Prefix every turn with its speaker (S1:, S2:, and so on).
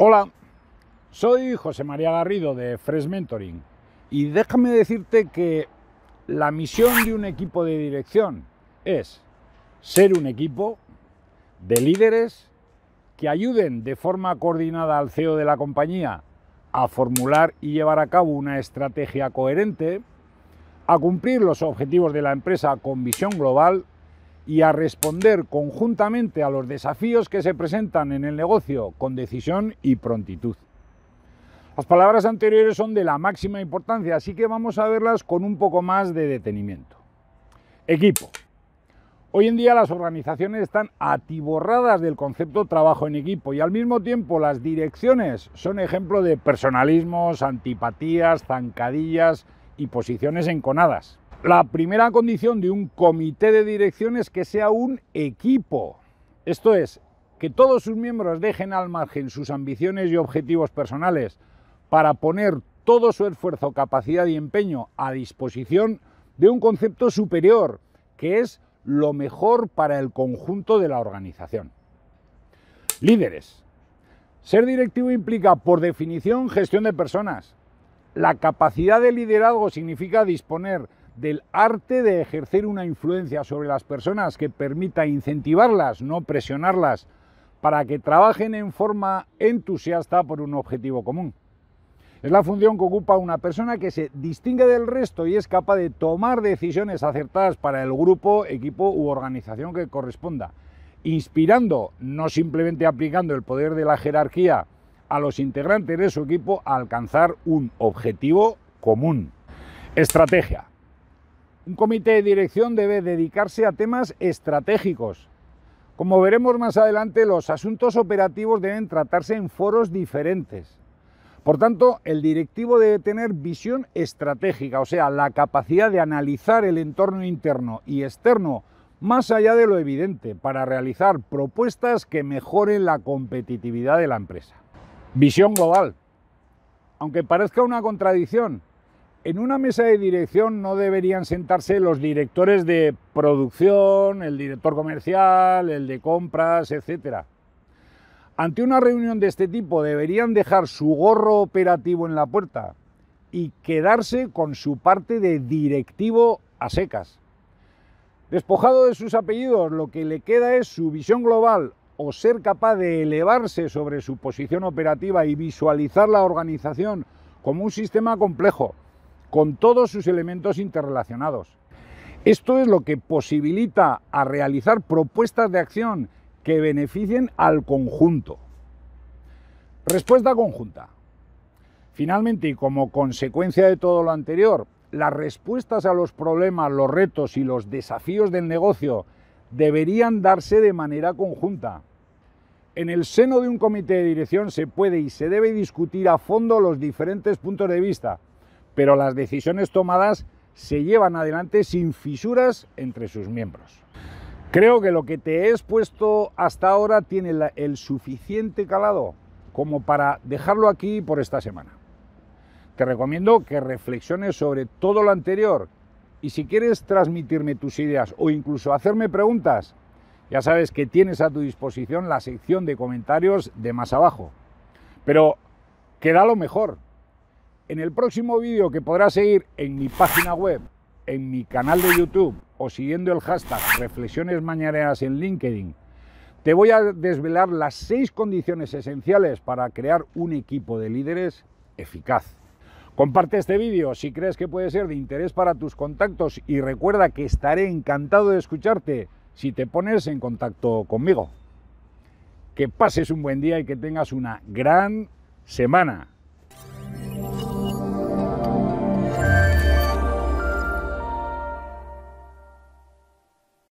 S1: Hola, soy José María Garrido de Fresh Mentoring y déjame decirte que la misión de un equipo de dirección es ser un equipo de líderes que ayuden de forma coordinada al CEO de la compañía a formular y llevar a cabo una estrategia coherente, a cumplir los objetivos de la empresa con visión global y a responder conjuntamente a los desafíos que se presentan en el negocio con decisión y prontitud. Las palabras anteriores son de la máxima importancia, así que vamos a verlas con un poco más de detenimiento. Equipo. Hoy en día las organizaciones están atiborradas del concepto trabajo en equipo y al mismo tiempo las direcciones son ejemplo de personalismos, antipatías, zancadillas y posiciones enconadas. La primera condición de un comité de dirección es que sea un equipo. Esto es, que todos sus miembros dejen al margen sus ambiciones y objetivos personales para poner todo su esfuerzo, capacidad y empeño a disposición de un concepto superior, que es lo mejor para el conjunto de la organización. Líderes. Ser directivo implica, por definición, gestión de personas. La capacidad de liderazgo significa disponer del arte de ejercer una influencia sobre las personas que permita incentivarlas, no presionarlas, para que trabajen en forma entusiasta por un objetivo común. Es la función que ocupa una persona que se distingue del resto y es capaz de tomar decisiones acertadas para el grupo, equipo u organización que corresponda, inspirando, no simplemente aplicando el poder de la jerarquía a los integrantes de su equipo a alcanzar un objetivo común. Estrategia. Un comité de dirección debe dedicarse a temas estratégicos. Como veremos más adelante, los asuntos operativos deben tratarse en foros diferentes. Por tanto, el directivo debe tener visión estratégica, o sea, la capacidad de analizar el entorno interno y externo más allá de lo evidente para realizar propuestas que mejoren la competitividad de la empresa. Visión global. Aunque parezca una contradicción, en una mesa de dirección no deberían sentarse los directores de producción, el director comercial, el de compras, etc. Ante una reunión de este tipo deberían dejar su gorro operativo en la puerta y quedarse con su parte de directivo a secas. Despojado de sus apellidos, lo que le queda es su visión global o ser capaz de elevarse sobre su posición operativa y visualizar la organización como un sistema complejo con todos sus elementos interrelacionados. Esto es lo que posibilita a realizar propuestas de acción que beneficien al conjunto. Respuesta conjunta. Finalmente, y como consecuencia de todo lo anterior, las respuestas a los problemas, los retos y los desafíos del negocio deberían darse de manera conjunta. En el seno de un comité de dirección se puede y se debe discutir a fondo los diferentes puntos de vista, pero las decisiones tomadas se llevan adelante sin fisuras entre sus miembros. Creo que lo que te he expuesto hasta ahora tiene el suficiente calado como para dejarlo aquí por esta semana. Te recomiendo que reflexiones sobre todo lo anterior y si quieres transmitirme tus ideas o incluso hacerme preguntas, ya sabes que tienes a tu disposición la sección de comentarios de más abajo. Pero queda lo mejor. En el próximo vídeo que podrás seguir en mi página web, en mi canal de YouTube o siguiendo el hashtag Reflexiones Mañaneras en LinkedIn, te voy a desvelar las seis condiciones esenciales para crear un equipo de líderes eficaz. Comparte este vídeo si crees que puede ser de interés para tus contactos y recuerda que estaré encantado de escucharte si te pones en contacto conmigo. Que pases un buen día y que tengas una gran semana.